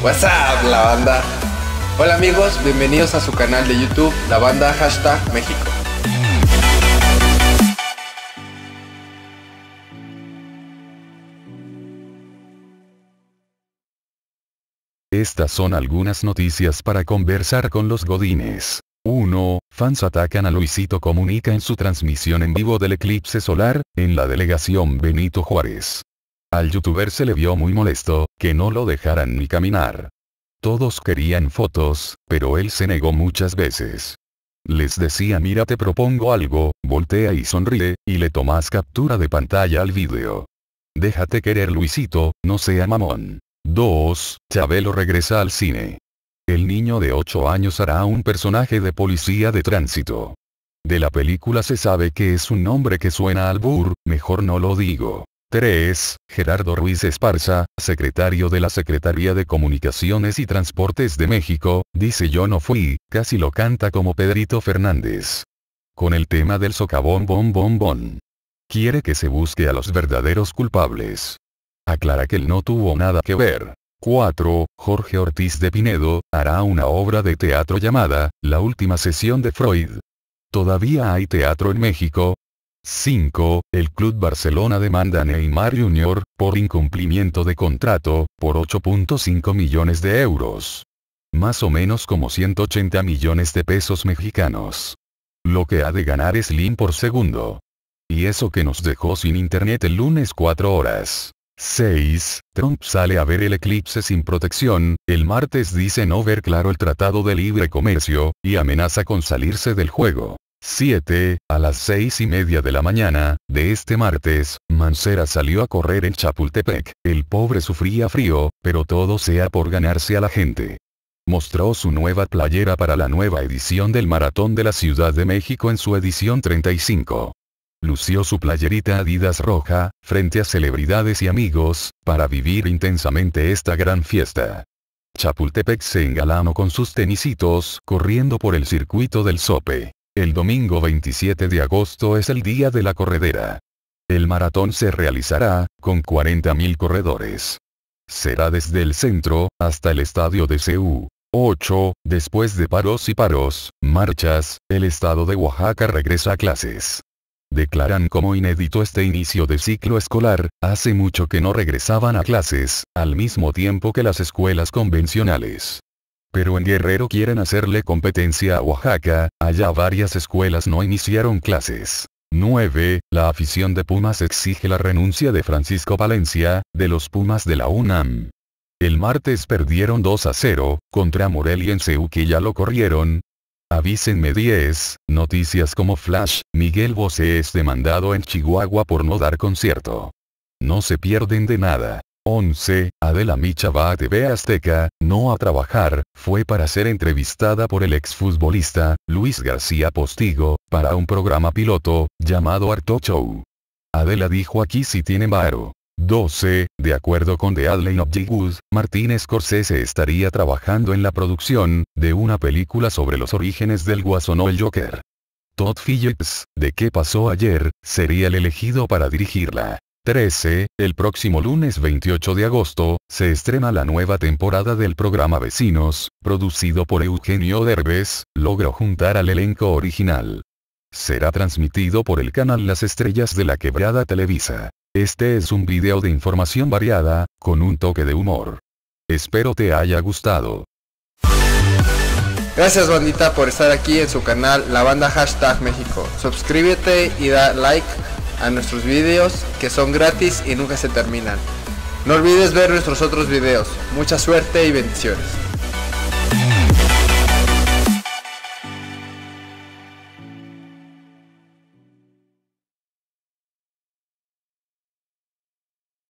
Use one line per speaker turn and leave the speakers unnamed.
What's up, la banda. Hola amigos, bienvenidos a su canal de YouTube, la banda hashtag México. Estas son algunas noticias para conversar con los godines. 1. Fans atacan a Luisito Comunica en su transmisión en vivo del eclipse solar, en la delegación Benito Juárez. Al youtuber se le vio muy molesto, que no lo dejaran ni caminar. Todos querían fotos, pero él se negó muchas veces. Les decía mira te propongo algo, voltea y sonríe, y le tomas captura de pantalla al vídeo. Déjate querer Luisito, no sea mamón. 2. Chabelo regresa al cine. El niño de 8 años hará un personaje de policía de tránsito. De la película se sabe que es un nombre que suena al bur, mejor no lo digo. 3. Gerardo Ruiz Esparza, secretario de la Secretaría de Comunicaciones y Transportes de México, dice yo no fui, casi lo canta como Pedrito Fernández. Con el tema del socavón bom bom bom. Quiere que se busque a los verdaderos culpables. Aclara que él no tuvo nada que ver. 4. Jorge Ortiz de Pinedo, hará una obra de teatro llamada, La Última Sesión de Freud. Todavía hay teatro en México, 5. El Club Barcelona demanda a Neymar Jr. por incumplimiento de contrato, por 8.5 millones de euros. Más o menos como 180 millones de pesos mexicanos. Lo que ha de ganar es Lin por segundo. Y eso que nos dejó sin internet el lunes 4 horas. 6. Trump sale a ver el eclipse sin protección, el martes dice no ver claro el Tratado de Libre Comercio, y amenaza con salirse del juego. 7. A las 6 y media de la mañana, de este martes, Mancera salió a correr en Chapultepec. El pobre sufría frío, pero todo sea por ganarse a la gente. Mostró su nueva playera para la nueva edición del Maratón de la Ciudad de México en su edición 35. Lució su playerita Adidas roja, frente a celebridades y amigos, para vivir intensamente esta gran fiesta. Chapultepec se engalanó con sus tenisitos corriendo por el circuito del sope. El domingo 27 de agosto es el día de la corredera. El maratón se realizará, con 40.000 corredores. Será desde el centro, hasta el estadio de CU. 8. Después de paros y paros, marchas, el estado de Oaxaca regresa a clases. Declaran como inédito este inicio de ciclo escolar, hace mucho que no regresaban a clases, al mismo tiempo que las escuelas convencionales. Pero en Guerrero quieren hacerle competencia a Oaxaca, allá varias escuelas no iniciaron clases. 9. La afición de Pumas exige la renuncia de Francisco Valencia, de los Pumas de la UNAM. El martes perdieron 2 a 0, contra Morelia en CEU que ya lo corrieron. Avísenme 10, noticias como Flash, Miguel Bosé es demandado en Chihuahua por no dar concierto. No se pierden de nada. 11. Adela Micha va a TV Azteca, no a trabajar, fue para ser entrevistada por el exfutbolista, Luis García Postigo, para un programa piloto, llamado Arto Show. Adela dijo aquí si tiene varo. 12. De acuerdo con The Adley Martínez Martín Scorsese estaría trabajando en la producción, de una película sobre los orígenes del Guasón o el Joker. Todd Phillips, de qué pasó ayer, sería el elegido para dirigirla. 13, el próximo lunes 28 de agosto, se estrena la nueva temporada del programa Vecinos, producido por Eugenio Derbez, logró juntar al elenco original. Será transmitido por el canal Las Estrellas de la Quebrada Televisa. Este es un video de información variada, con un toque de humor. Espero te haya gustado. Gracias bandita por estar aquí en su canal La Banda Hashtag México. Suscríbete y da like a nuestros videos que son gratis y nunca se terminan. No olvides ver nuestros otros videos. Mucha suerte y bendiciones.